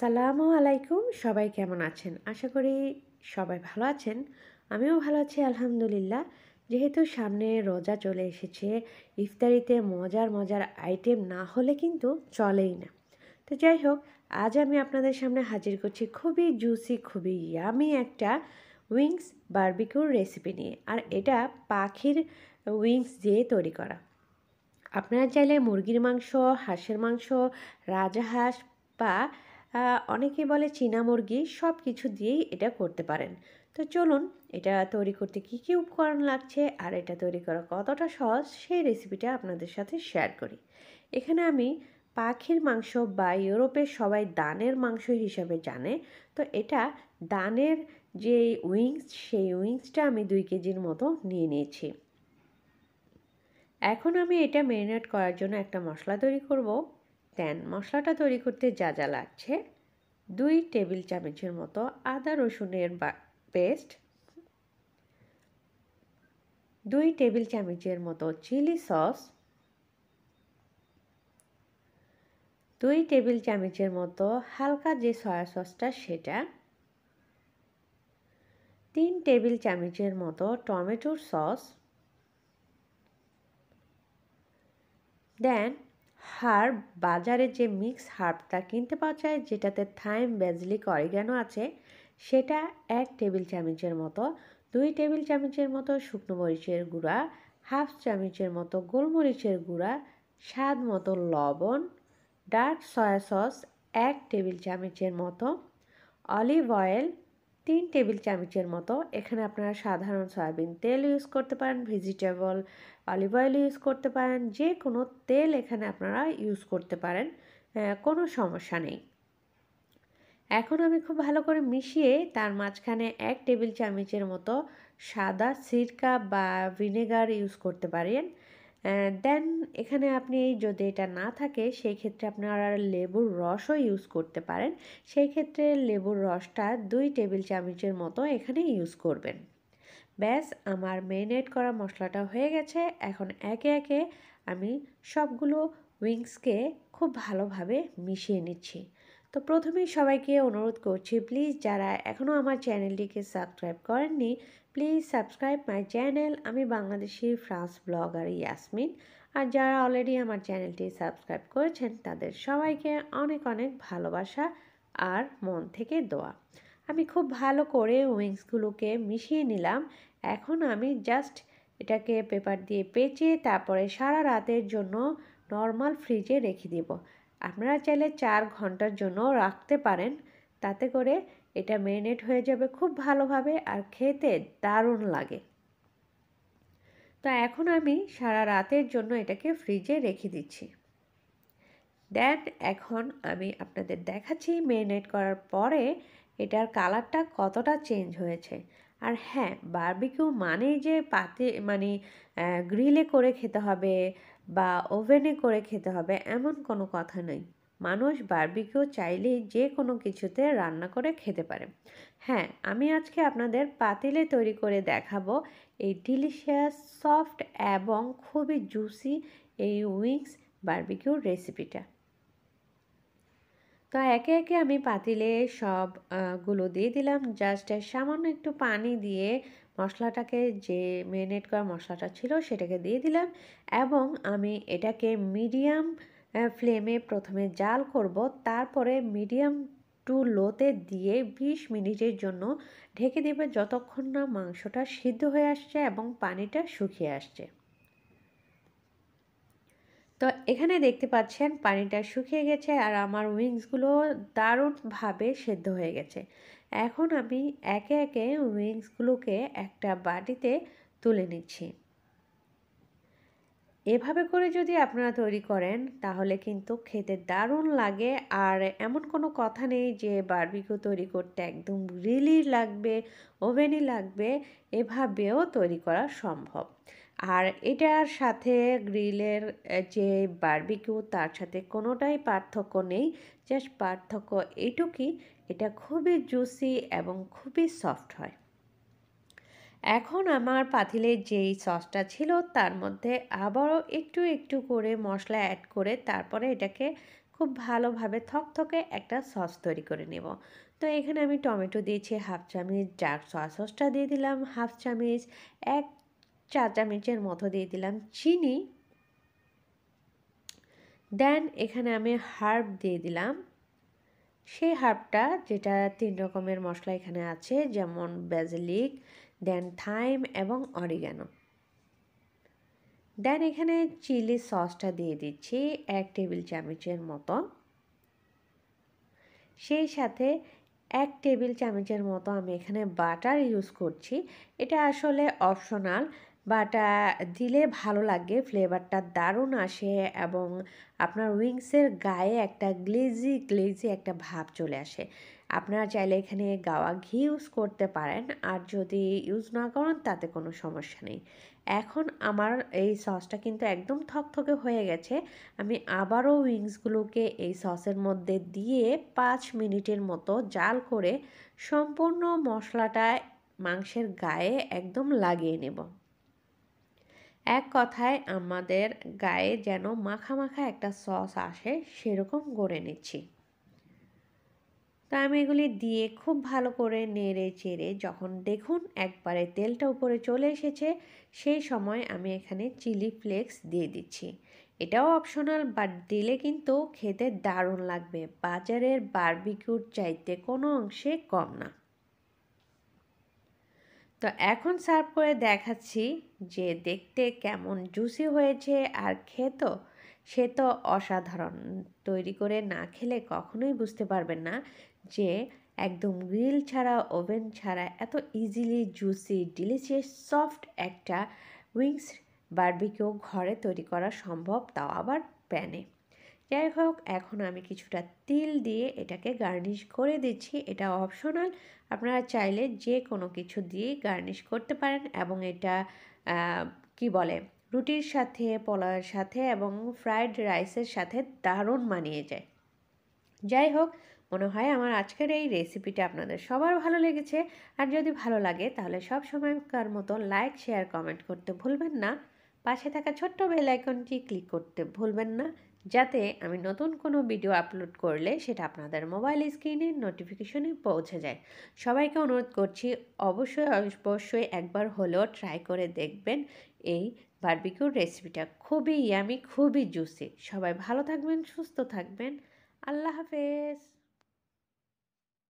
আসসালামু আলাইকুম সবাই কেমন আছেন আশা করি সবাই ভালো আছেন আমিও ভালো আছি আলহামদুলিল্লাহ যেহেতু সামনে রোজা চলে এসেছে ইফতারিতে মজার মজার আইটেম না হলে কিন্তু চলেই না তো যাই হোক আজ আমি আপনাদের সামনে হাজির করছি খুবই জুসি খুবই ইয়ামি একটা উইংস বার্বিকুর রেসিপি নিয়ে আর এটা পাখির উইংস দিয়ে তৈরি করা আপনারা চাইলে মুরগির মাংস হাঁসের মাংস রাজহাঁস বা অনেকে বলে চীনা মুরগি সব কিছু দিয়েই এটা করতে পারেন তো চলুন এটা তৈরি করতে কী কী উপকরণ লাগছে আর এটা তৈরি করা কতটা সহজ সেই রেসিপিটা আপনাদের সাথে শেয়ার করি এখানে আমি পাখির মাংস বা ইউরোপের সবাই দানের মাংস হিসাবে জানে তো এটা দানের যে উইংস সেই উইংসটা আমি দুই কেজির মতো নিয়ে নিয়েছি এখন আমি এটা ম্যারিনেট করার জন্য একটা মশলা তৈরি করব প্যান মশলাটা তৈরি করতে যা যা লাগছে দুই টেবিল চামচের মতো আদা রসুনের পেস্ট দুই টেবিল চামচের মতো চিলি সস দুই টেবিল চামচের মতো হালকা যে সয়া সসটা সেটা তিন টেবিল চামচের মতো টমেটোর সস দেন হার্ব বাজারে যে মিক্স হার্বটা কিনতে পাওয়া যায় যেটাতে থাইম বেজলিক অরিগানো আছে সেটা এক টেবিল চামচের মতো দুই টেবিল চামচের মতো শুকনো মরিচের গুঁড়া হাফ চামচের মতো গোলমরিচের গুঁড়া স্বাদ মতো লবণ ডার্ক সয়া সস এক টেবিল চামচের মতো অলিভ অয়েল তিন টেবিল চামচের মতো এখানে আপনারা সাধারণ সয়াবিন তেল ইউজ করতে পারেন ভেজিটেবল অলিভ অয়েল ইউজ করতে পারেন যে কোনো তেল এখানে আপনারা ইউজ করতে পারেন কোনো সমস্যা নেই এখন আমি খুব ভালো করে মিশিয়ে তার মাঝখানে এক টেবিল চামচের মতো সাদা সিরকা বা ভিনেগার ইউজ করতে পারেন দেন এখানে আপনি যদি এটা না থাকে সেই ক্ষেত্রে আপনারা লেবুর রসও ইউজ করতে পারেন সেই ক্ষেত্রে লেবুর রসটা দুই টেবিল চামচের মতো এখানে ইউজ করবেন ব্যাস আমার মেরিনেট করা মশলাটা হয়ে গেছে এখন একে একে আমি সবগুলো উইংসকে খুব ভালোভাবে মিশিয়ে নিচ্ছি তো প্রথমেই সবাইকে অনুরোধ করছি প্লিজ যারা এখনও আমার চ্যানেলটিকে সাবস্ক্রাইব করেননি প্লিজ সাবস্ক্রাইব মাই চ্যানেল আমি বাংলাদেশি ফ্রান্স ব্লগার ইয়াসমিন আর যারা অলরেডি আমার চ্যানেলটি সাবস্ক্রাইব করেছেন তাদের সবাইকে অনেক অনেক ভালোবাসা আর মন থেকে দোয়া আমি খুব ভালো করে উইংসগুলোকে মিশিয়ে নিলাম এখন আমি জাস্ট এটাকে পেপার দিয়ে পেঁচে তারপরে সারা রাতের জন্য নর্মাল ফ্রিজে রেখে দেবো আপনারা চাইলে চার ঘন্টার জন্য রাখতে পারেন তাতে করে এটা ম্যারিনেট হয়ে যাবে খুব ভালোভাবে আর খেতে দারুণ লাগে তা এখন আমি সারা রাতের জন্য এটাকে ফ্রিজে রেখে দিচ্ছি দেন এখন আমি আপনাদের দেখাচ্ছি ম্যারিনেট করার পরে এটার কালারটা কতটা চেঞ্জ হয়েছে আর হ্যাঁ বার্বিকিউ মানেই যে পাতে মানে গ্রিলে করে খেতে হবে বা ওভেনে করে খেতে হবে এমন কোনো কথা নেই মানুষ বার্বিকেও চাইলেই যে কোনো কিছুতে রান্না করে খেতে পারে হ্যাঁ আমি আজকে আপনাদের পাতিলে তৈরি করে দেখাবো এই ডিলিশিয়াস সফট এবং খুবই জুসি এই উইংস বার্বিকিউর রেসিপিটা তো একে একে আমি পাতিলে সবগুলো দিয়ে দিলাম জাস্ট সামান্য একটু পানি দিয়ে মশলাটাকে যে মেরিনেট করা মশলাটা ছিল সেটাকে দিয়ে দিলাম এবং আমি এটাকে মিডিয়াম ফ্লেমে প্রথমে জাল করব তারপরে মিডিয়াম টু লোতে দিয়ে ২০ মিনিটের জন্য ঢেকে দেবে যতক্ষণ না মাংসটা সিদ্ধ হয়ে আসছে এবং পানিটা শুকিয়ে আসছে তো এখানে দেখতে পাচ্ছেন পানিটা শুকিয়ে গেছে আর আমার উইংসগুলো দারুণভাবে সেদ্ধ হয়ে গেছে এখন আমি একে একে উইংসগুলোকে একটা বাটিতে তুলে নিচ্ছি এভাবে করে যদি আপনারা তৈরি করেন তাহলে কিন্তু খেতে দারুণ লাগে আর এমন কোনো কথা নেই যে বার্বিকিউ তৈরি করতে একদম গ্রিলই লাগবে ওভেনই লাগবে এভাবেও তৈরি করা সম্ভব আর এটার সাথে গ্রিলের যে বার্বিকিউ তার সাথে কোনোটাই পার্থক্য নেই জাস্ট পার্থক্য এটুকুই এটা খুবই জুসি এবং খুবই সফট হয় এখন আমার পাতিলে যেই সসটা ছিল তার মধ্যে আবারও একটু একটু করে মশলা অ্যাড করে তারপরে এটাকে খুব ভালোভাবে থকথকে একটা সস তৈরি করে নেব তো এখানে আমি টমেটো দিয়েছি হাফ চামিচ ডার্ক সয়া সসটা দিয়ে দিলাম হাফ চামিচ এক চা চামচের মতো দিয়ে দিলাম চিনি দেন এখানে আমি হার্ব দিয়ে দিলাম সেই হার্বটা যেটা তিন রকমের মশলা এখানে আছে যেমন ব্যাজিলিক দেন থাইম এবং অরিগানো দেন এখানে চিলি সসটা দিয়ে দিচ্ছি এক টেবিল চামচের মতো সেই সাথে এক টেবিল চামচের মতো আমি এখানে বাটার ইউজ করছি এটা আসলে অপশনাল বাটা দিলে ভালো লাগে ফ্লেভারটা দারুণ আসে এবং আপনার উইংসের গায়ে একটা গ্লেজি গ্লেজি একটা ভাব চলে আসে আপনারা চাইলে এখানে গাওয়া ঘি ইউজ করতে পারেন আর যদি ইউজ না করেন তাতে কোনো সমস্যা নেই এখন আমার এই সসটা কিন্তু একদম থকথকে হয়ে গেছে আমি আবারও উইংসগুলোকে এই সসের মধ্যে দিয়ে পাঁচ মিনিটের মতো জাল করে সম্পূর্ণ মশলাটা মাংসের গায়ে একদম লাগিয়ে নেব এক কথায় আমাদের গায়ে যেন মাখা মাখা একটা সস আসে সেরকম গড়ে নিচ্ছি তো আমি এগুলি দিয়ে খুব ভালো করে নেড়ে চেড়ে যখন দেখুন একবারে তেলটা উপরে চলে এসেছে সেই সময় আমি এখানে চিলি ফ্লেক্স দিয়ে দিচ্ছি এটাও অপশনাল বাট দিলে কিন্তু খেতে দারুণ লাগবে বাজারের বার্বিকিউর চাইতে কোনো অংশে কম না তো এখন সার্ভ করে দেখাচ্ছি যে দেখতে কেমন জুসি হয়েছে আর খেতো সে তো অসাধারণ তৈরি করে না খেলে কখনোই বুঝতে পারবেন না যে একদম গ্রিল ছাড়া ওভেন ছাড়া এত ইজিলি জুসি ডিলিশিয়াস সফট একটা উইংস বার্বিকেও ঘরে তৈরি করা সম্ভব তাও আবার প্যানে যাই হোক এখন আমি কিছুটা তিল দিয়ে এটাকে গার্নিশ করে দিচ্ছি এটা অপশনাল আপনারা চাইলে যে কোনো কিছু দিয়ে গার্নিশ করতে পারেন এবং এটা কি বলে রুটির সাথে পোলাওয়ের সাথে এবং ফ্রায়েড রাইসের সাথে দারুণ মানিয়ে যায় যাই হোক মনে হয় আমার আজকের এই রেসিপিটা আপনাদের সবার ভালো লেগেছে আর যদি ভালো লাগে তাহলে সব সময়কার মতো লাইক শেয়ার কমেন্ট করতে ভুলবেন না পাশে থাকা ছোট্ট বেল আইকনটি ক্লিক করতে ভুলবেন না যাতে আমি নতুন কোনো ভিডিও আপলোড করলে সেটা আপনাদের মোবাইল স্ক্রিনে নোটিফিকেশনে পৌঁছে যায় সবাইকে অনুরোধ করছি অবশ্যই অবশ্যই একবার হলেও ট্রাই করে দেখবেন এই বার্বিকিউর রেসিপিটা খুবই ইয়ামি খুবই জুসি সবাই ভালো থাকবেন সুস্থ থাকবেন আল্লাহ হাফেজ